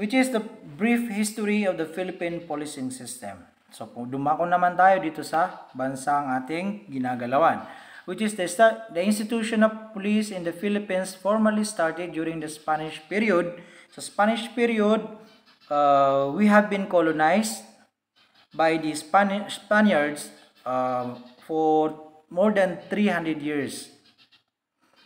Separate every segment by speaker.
Speaker 1: which is the brief history of the Philippine policing system. So kung dumako naman tayo dito sa bansang ating ginagalawan, which is the, the institution of police in the Philippines formally started during the Spanish period. Sa so, Spanish period, uh, we have been colonized by the Spani Spaniards uh, for more than 300 years.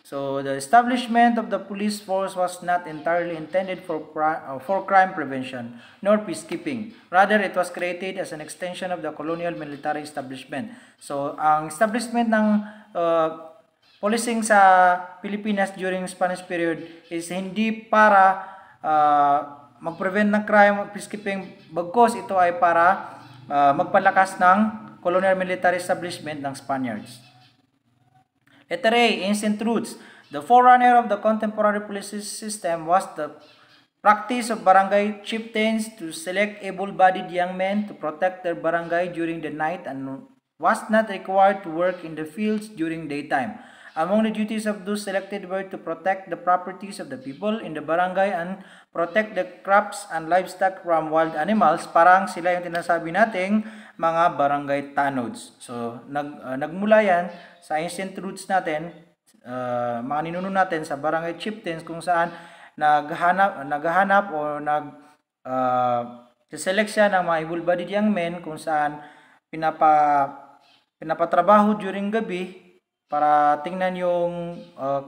Speaker 1: So the establishment of the police force was not entirely intended for, uh, for crime prevention nor peacekeeping. Rather, it was created as an extension of the colonial military establishment. So ang establishment ng uh, policing sa Pilipinas during Spanish period is hindi para uh, magprevent ng crime, peacekeeping, bagkos ito ay para magpalakas ng colonial military establishment ng Spaniards. Etere, ancient roots. The forerunner of the contemporary police system was the practice of barangay chieftains to select able-bodied young men to protect their barangay during the night and was not required to work in the fields during daytime. Among the duties of those selected were to protect the properties of the people in the barangay and protect the crops and livestock from wild animals. Parang sila yung tinasabi nating mga barangay tanods. So, nag, uh, nagmula yan sa ancient roots natin, uh, mga ninuno natin sa barangay chieftains kung saan naghanap, naghanap o nag uh, select siya ng mga able-bodied young men kung saan pinapa, pinapatrabaho during gabi para tingnan yung uh,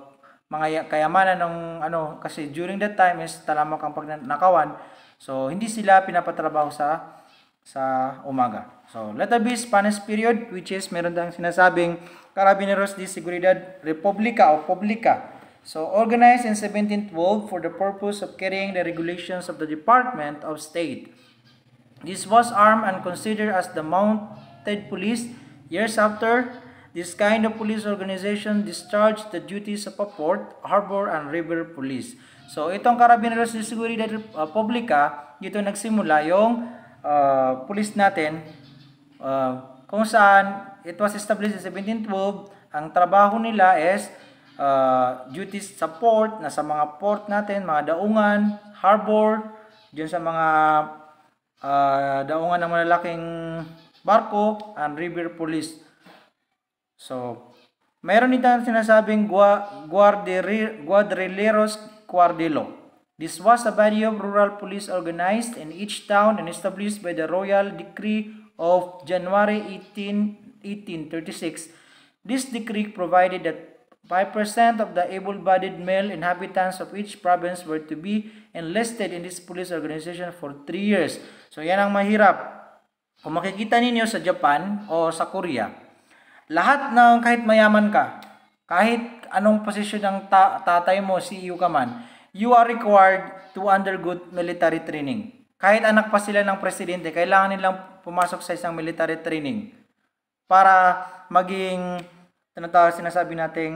Speaker 1: mga kayamanan ng ano kasi during that time is talamak ang pagnakawan so hindi sila pinapatrabaho sa sa umaga So, Letabis, Spanish period, which is meron tayong sinasabing Carabineros de Seguridad Republica o Publica. So, organized in 1712 for the purpose of carrying the regulations of the Department of State. This was armed and considered as the mounted police. Years after, this kind of police organization discharged the duties of a port, harbor, and river police. So, itong Carabineros de Seguridad uh, Publica, dito nagsimula yung uh, police natin uh, kung saan it was established in 1712. Ang trabaho nila is uh, ah, duties sa port, na sa mga port natin, mga daungan, harbor, diyan sa mga uh, daungan ng malalaking barko, and river police. So, mayroon din ang sinasabing Guadrileros Cuardilo. This was a body of rural police organized in each town and established by the royal decree of January 18, 1836, this decree provided that 5% of the able-bodied male inhabitants of each province were to be enlisted in this police organization for 3 years. So yan ang mahirap. Kung makikita ninyo sa Japan o sa Korea, lahat ng kahit mayaman ka, kahit anong posisyon ng ta- tatay mo, CEO ka man, you are required to undergo military training. Kahit anak pa sila ng presidente, kailangan nilang pumasok sa isang military training para maging tinatawag ano sinasabi nating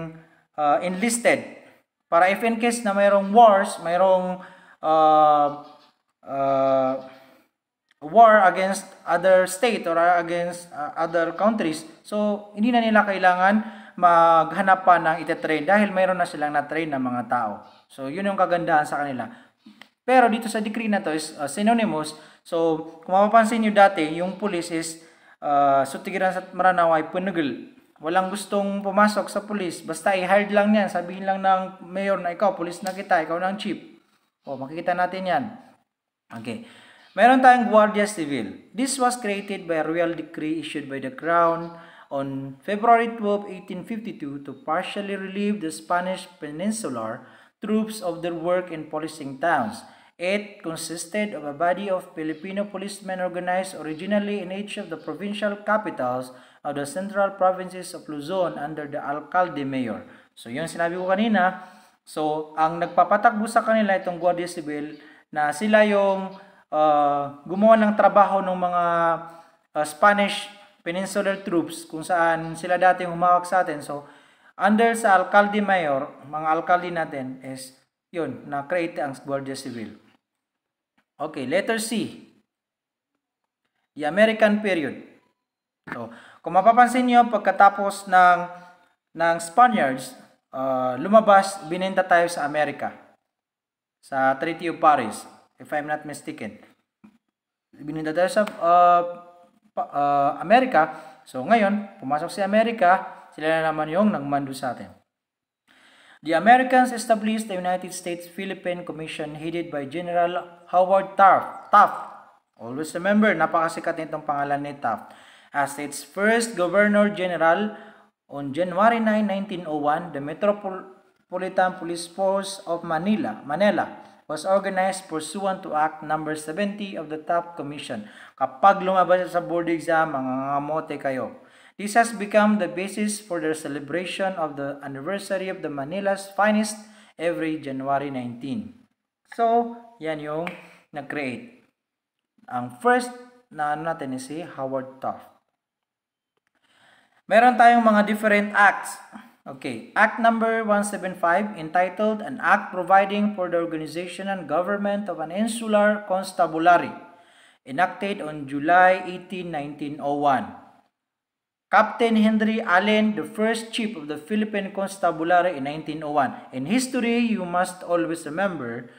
Speaker 1: uh, enlisted para if in case na mayroong wars, mayroong uh, uh, war against other state or against uh, other countries. So, hindi na nila kailangan maghanap pa ng itetrain dahil mayroon na silang na-train ng mga tao. So, yun yung kagandahan sa kanila. Pero dito sa decree na to is uh, synonymous. So, kung mapapansin niyo dati, yung pulis is uh, sutigiran sa Maranao ay punugal. Walang gustong pumasok sa pulis. Basta i-hired lang yan. Sabihin lang ng mayor na ikaw, pulis na kita, ikaw na chief. O, makikita natin yan. Okay. Meron tayong Guardia Civil. This was created by a royal decree issued by the Crown on February 12, 1852 to partially relieve the Spanish peninsular troops of their work in policing towns. It consisted of a body of Filipino policemen organized originally in each of the provincial capitals of the central provinces of Luzon under the alcalde mayor. So yung sinabi ko kanina, so ang nagpapatakbo sa kanila itong Guardia Civil na sila yung uh, gumawa ng trabaho ng mga uh, Spanish Peninsular troops kung saan sila dating humawak sa atin. So under sa alcalde mayor, mga alcalde natin is yun, na-create ang Guardia Civil. Okay, letter C. The American period. So, kung mapapansin niyo pagkatapos ng ng Spaniards, uh, lumabas binenta tayo sa Amerika sa Treaty of Paris, if I'm not mistaken. Binenta tayo sa uh, uh, Amerika. So, ngayon, pumasok si Amerika, sila na naman yung nagmando sa atin. The Americans established the United States-Philippine Commission headed by General Howard Taft. Taft. Always remember, napakasikat nitong pangalan ni Taft. As its first Governor General on January 9, 1901, the Metropolitan Police Force of Manila, Manila was organized pursuant to Act Number no. 70 of the Taft Commission. Kapag lumabas sa board exam, mangangamote kayo. This has become the basis for their celebration of the anniversary of the Manila's finest every January 19. So, yan yung nag-create. Ang first na ano natin is si Howard Taft. Meron tayong mga different acts. Okay, Act number 175 entitled An Act Providing for the Organization and Government of an Insular Constabulary enacted on July 18, 1901. Captain Henry Allen, the first chief of the Philippine Constabulary in 1901. In history, you must always remember,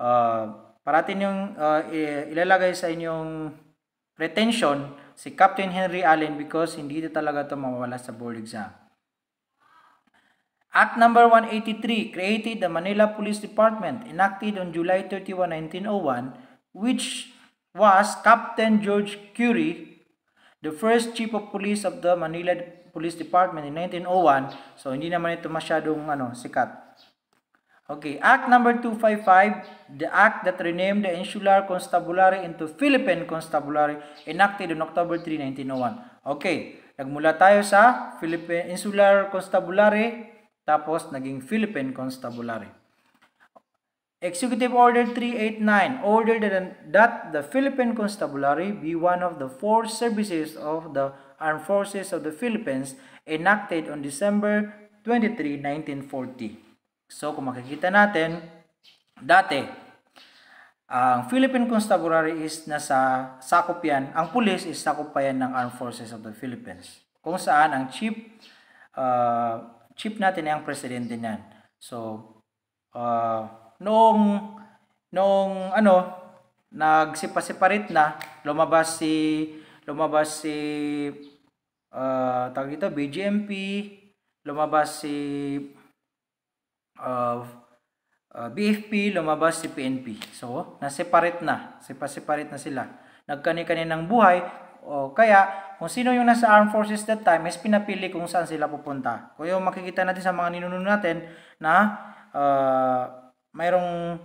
Speaker 1: uh, paratin yung uh, ilalagay sa inyong retention si Captain Henry Allen because hindi ito talaga ito mawawala sa board exam. Act number 183 created the Manila Police Department enacted on July 31, 1901 which was Captain George Curie The first chief of police of the Manila Police Department in 1901. So, hindi naman ito masyadong ano, sikat. Okay, Act number 255, the act that renamed the Insular Constabulary into Philippine Constabulary enacted on October 3, 1901. Okay, nagmula tayo sa Philippine Insular Constabulary tapos naging Philippine Constabulary. Executive Order 389 ordered that the Philippine Constabulary be one of the four services of the Armed Forces of the Philippines enacted on December 23, 1940. So kung makikita natin, dati, ang Philippine Constabulary is nasa sakop yan, ang pulis is sakop pa yan ng Armed Forces of the Philippines. Kung saan ang chief, uh, chief natin ay ang presidente niyan. So, uh, noong noong ano nagsipa-separate na lumabas si lumabas si uh, tawag dito BGMP lumabas si uh, ah, uh, ah, BFP lumabas si PNP so na-separate na sipa-separate na sila nagkani-kaninang buhay o kaya kung sino yung nasa armed forces that time is pinapili kung saan sila pupunta kung yung makikita natin sa mga ninuno natin na uh, mayroong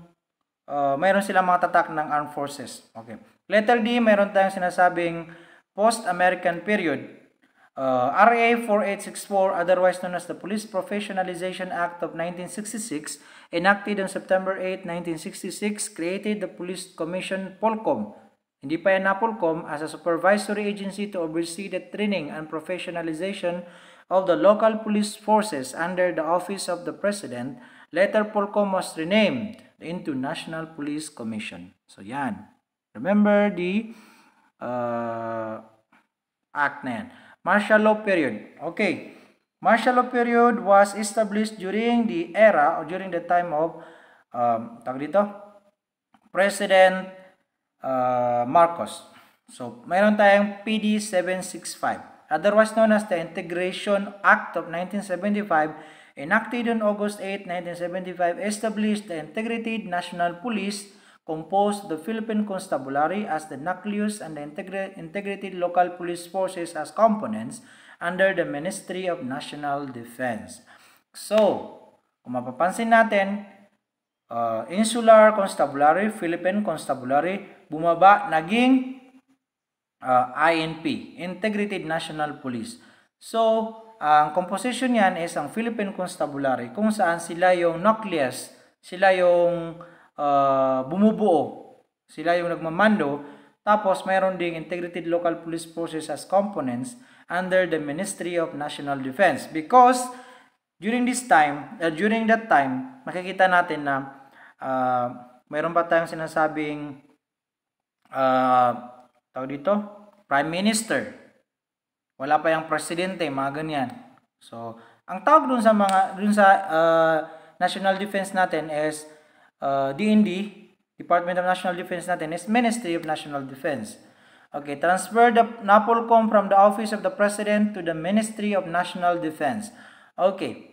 Speaker 1: uh, mayroon silang mga tatak ng armed forces. Okay. Letter D, mayroon tayong sinasabing post-American period. Uh, RA 4864, otherwise known as the Police Professionalization Act of 1966, enacted on September 8, 1966, created the Police Commission, POLCOM. Hindi pa yan na POLCOM as a supervisory agency to oversee the training and professionalization of the local police forces under the office of the President Later, Polcom was renamed into National Police Commission. So, yan. Remember the uh, act na yan. Martial law period. Okay. Martial law period was established during the era or during the time of um, tag dito, President uh, Marcos. So, mayroon tayong PD 765. Otherwise known as the Integration Act of 1975 enacted on August 8, 1975, established the Integrated National Police, composed the Philippine Constabulary as the nucleus and the integra integrated local police forces as components under the Ministry of National Defense. So, kung mapapansin natin, uh, Insular Constabulary, Philippine Constabulary, bumaba naging uh, INP, Integrated National Police. So, ang composition niyan is ang Philippine Constabulary kung saan sila yung nucleus, sila yung uh, bumubuo, sila yung nagmamando. Tapos mayroon ding Integrated Local Police Forces as components under the Ministry of National Defense because during this time, uh, during that time, makikita natin na uh, mayroon pa tayong sinasabing uh, tawag dito, Prime Minister wala pa yung presidente, mga ganyan. So, ang tawag dun sa mga dun sa uh, national defense natin is uh, DND, Department of National Defense natin is Ministry of National Defense. Okay, transfer the NAPOLCOM from the office of the president to the Ministry of National Defense. Okay.